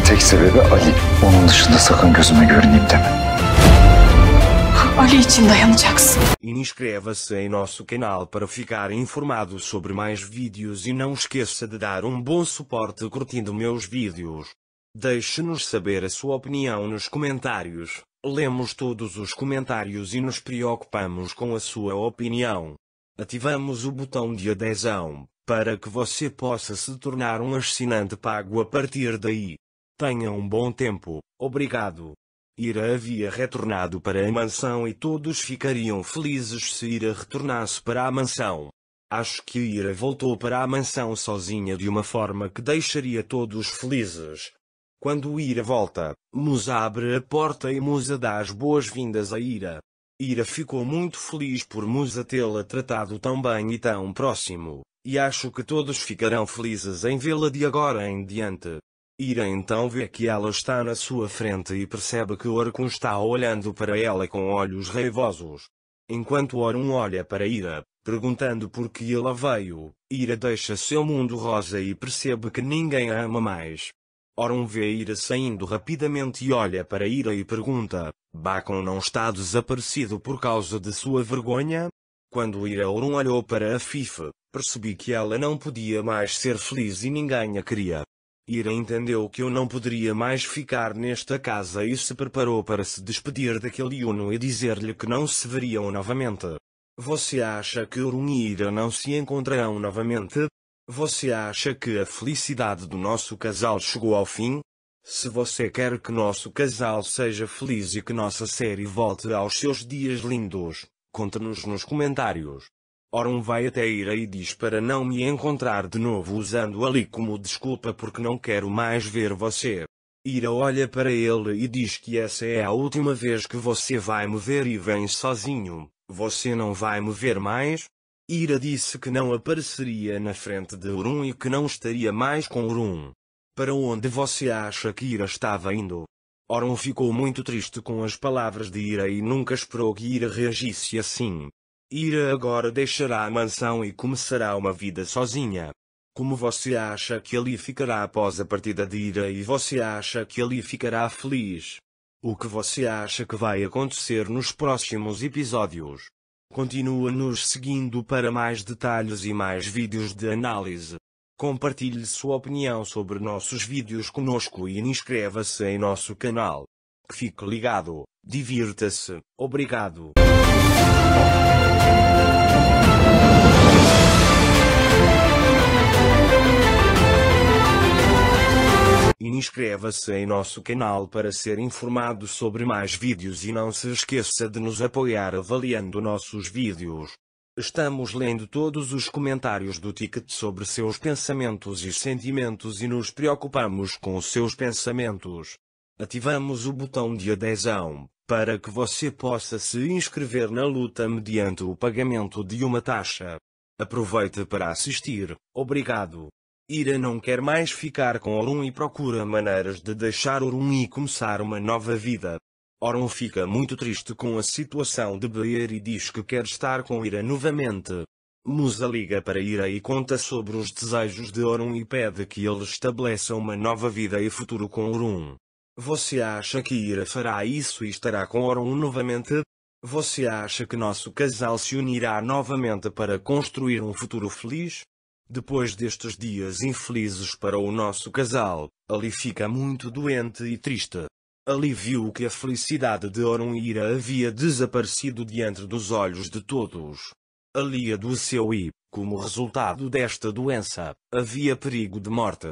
Bunun tek sebebi Ali. Onun dışında sakın gözüme görüneyim deme. Ali için dayanacaksın. Inscreva-se em nosso canal para ficar informado sobre mais vídeos e não esqueça de dar um bom suporte curtindo meus vídeos. Deixe-nos saber a sua opinião nos comentários. Lemos todos os comentários e nos preocupamos com a sua opinião. Ativamos o botão de adesão para que você possa se tornar um assinante pago a partir daí. Tenha um bom tempo, obrigado. Ira havia retornado para a mansão e todos ficariam felizes se Ira retornasse para a mansão. Acho que Ira voltou para a mansão sozinha de uma forma que deixaria todos felizes. Quando Ira volta, Musa abre a porta e Musa dá as boas-vindas a Ira. Ira ficou muito feliz por Musa tê-la tratado tão bem e tão próximo, e acho que todos ficarão felizes em vê-la de agora em diante. Ira então vê que ela está na sua frente e percebe que Orkun está olhando para ela com olhos raivosos. Enquanto Orun olha para Ira, perguntando por que ela veio, Ira deixa seu mundo rosa e percebe que ninguém a ama mais. Orun vê Ira saindo rapidamente e olha para Ira e pergunta, Bacon não está desaparecido por causa de sua vergonha? Quando Ira Orun olhou para a Fife, percebi que ela não podia mais ser feliz e ninguém a queria. Ira entendeu que eu não poderia mais ficar nesta casa e se preparou para se despedir daquele Uno e dizer-lhe que não se veriam novamente. Você acha que Urun e Ira não se encontrarão novamente? Você acha que a felicidade do nosso casal chegou ao fim? Se você quer que nosso casal seja feliz e que nossa série volte aos seus dias lindos, conte-nos nos comentários. Oron vai até Ira e diz para não me encontrar de novo usando Ali como desculpa porque não quero mais ver você. Ira olha para ele e diz que essa é a última vez que você vai me ver e vem sozinho. Você não vai me ver mais? Ira disse que não apareceria na frente de Urun e que não estaria mais com Urun. Para onde você acha que Ira estava indo? Orun ficou muito triste com as palavras de Ira e nunca esperou que Ira reagisse assim. Ira agora deixará a mansão e começará uma vida sozinha. Como você acha que ali ficará após a partida de Ira e você acha que ali ficará feliz? O que você acha que vai acontecer nos próximos episódios? Continua nos seguindo para mais detalhes e mais vídeos de análise. Compartilhe sua opinião sobre nossos vídeos conosco e inscreva-se em nosso canal. Fique ligado, divirta-se, obrigado. Inscreva-se em nosso canal para ser informado sobre mais vídeos e não se esqueça de nos apoiar avaliando nossos vídeos. Estamos lendo todos os comentários do ticket sobre seus pensamentos e sentimentos e nos preocupamos com os seus pensamentos. Ativamos o botão de adesão para que você possa se inscrever na luta mediante o pagamento de uma taxa. Aproveite para assistir. Obrigado. Ira não quer mais ficar com Orun e procura maneiras de deixar Orun e começar uma nova vida. Orun fica muito triste com a situação de Beer e diz que quer estar com Ira novamente. Musa liga para Ira e conta sobre os desejos de Orun e pede que ele estabeleça uma nova vida e futuro com Orun. Você acha que Ira fará isso e estará com Orun novamente? Você acha que nosso casal se unirá novamente para construir um futuro feliz? Depois destes dias infelizes para o nosso casal, Ali fica muito doente e triste. Ali viu que a felicidade de Orunira havia desaparecido diante dos olhos de todos. Ali adoeceu e, como resultado desta doença, havia perigo de morte.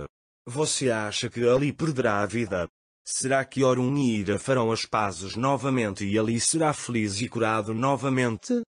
Você acha que Ali perderá a vida? Será que Orunira farão as pazes novamente e Ali será feliz e curado novamente?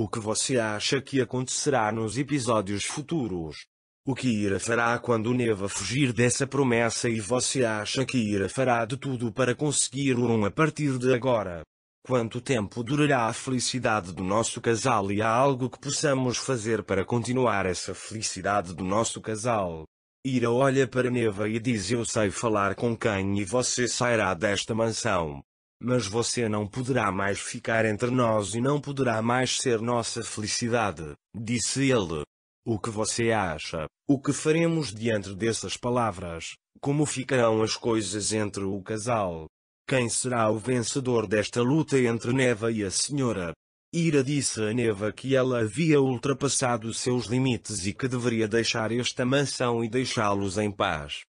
O que você acha que acontecerá nos episódios futuros? O que Ira fará quando Neva fugir dessa promessa e você acha que Ira fará de tudo para conseguir um a partir de agora? Quanto tempo durará a felicidade do nosso casal e há algo que possamos fazer para continuar essa felicidade do nosso casal? Ira olha para Neva e diz: Eu sei falar com quem e você sairá desta mansão. Mas você não poderá mais ficar entre nós e não poderá mais ser nossa felicidade, disse ele. O que você acha? O que faremos diante dessas palavras? Como ficarão as coisas entre o casal? Quem será o vencedor desta luta entre Neva e a senhora? Ira disse a Neva que ela havia ultrapassado seus limites e que deveria deixar esta mansão e deixá-los em paz.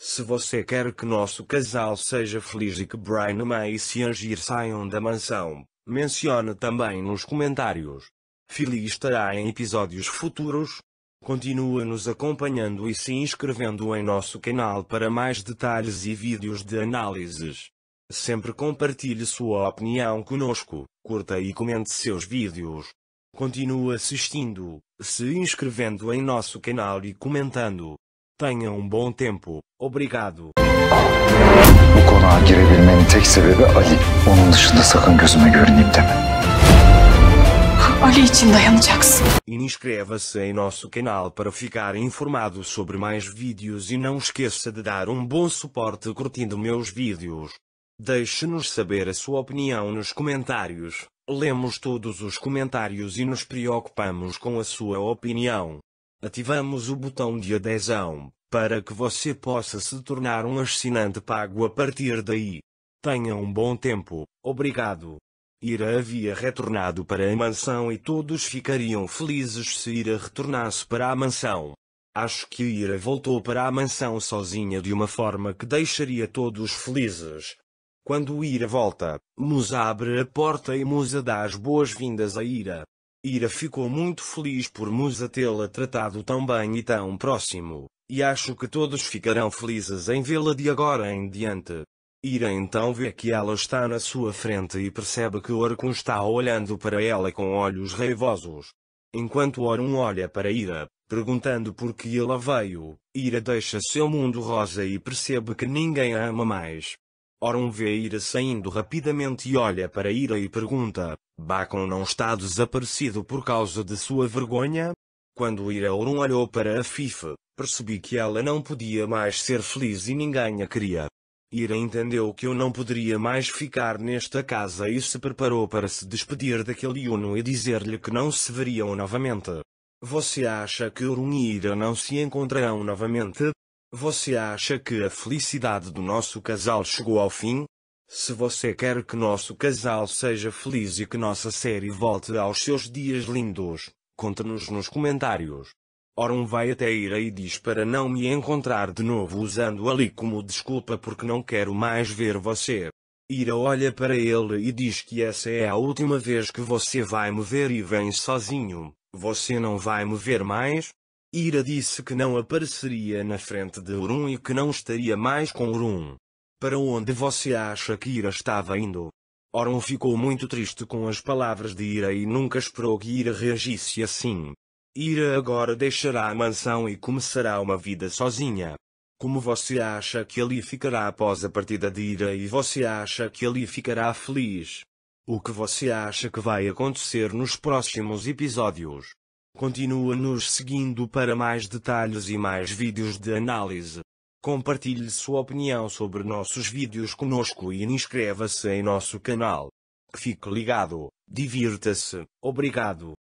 Se você quer que nosso casal seja feliz e que Brian May e Siangir saiam da mansão, mencione também nos comentários. Fili estará em episódios futuros. Continua nos acompanhando e se inscrevendo em nosso canal para mais detalhes e vídeos de análises. Sempre compartilhe sua opinião conosco, curta e comente seus vídeos. Continue assistindo, se inscrevendo em nosso canal e comentando. Tenha um bom tempo. Obrigado. Bu konağa girebilmemin tek sebebi Ali. Onun dışında sakın gözüme görüneyim deme. Ali için dayanacaksın. Inscreva-se em nosso canal para ficar informado sobre mais vídeos e não esqueça de dar um bom suporte curtindo meus vídeos. Deixe-nos saber a sua opinião nos comentários. Lemos todos os comentários e nos preocupamos com a sua opinião. Ativamos o botão de adesão, para que você possa se tornar um assinante pago a partir daí. Tenha um bom tempo, obrigado. Ira havia retornado para a mansão e todos ficariam felizes se Ira retornasse para a mansão. Acho que Ira voltou para a mansão sozinha de uma forma que deixaria todos felizes. Quando Ira volta, Musa abre a porta e Musa dá as boas-vindas a Ira. Ira ficou muito feliz por Musa tê-la tratado tão bem e tão próximo, e acho que todos ficarão felizes em vê-la de agora em diante. Ira então vê que ela está na sua frente e percebe que Orkun está olhando para ela com olhos raivosos. Enquanto Orun olha para Ira, perguntando por que ela veio, Ira deixa seu mundo rosa e percebe que ninguém a ama mais. Orun vê Ira saindo rapidamente e olha para Ira e pergunta, Bacon não está desaparecido por causa de sua vergonha? Quando Irauron olhou para a FIFA, percebi que ela não podia mais ser feliz e ninguém a queria. Ira entendeu que eu não poderia mais ficar nesta casa e se preparou para se despedir daquele Uno e dizer-lhe que não se veriam novamente. Você acha que Urun e Ira não se encontrarão novamente? Você acha que a felicidade do nosso casal chegou ao fim? Se você quer que nosso casal seja feliz e que nossa série volte aos seus dias lindos, conte-nos nos comentários. Orum vai até Ira e diz para não me encontrar de novo usando ali como desculpa porque não quero mais ver você. Ira olha para ele e diz que essa é a última vez que você vai me ver e vem sozinho, você não vai me ver mais? Ira disse que não apareceria na frente de Orum e que não estaria mais com Orum. Para onde você acha que Ira estava indo? Oron ficou muito triste com as palavras de Ira e nunca esperou que Ira reagisse assim. Ira agora deixará a mansão e começará uma vida sozinha. Como você acha que ali ficará após a partida de Ira e você acha que ali ficará feliz? O que você acha que vai acontecer nos próximos episódios? Continua nos seguindo para mais detalhes e mais vídeos de análise. Compartilhe sua opinião sobre nossos vídeos conosco e inscreva-se em nosso canal. Fique ligado, divirta-se, obrigado.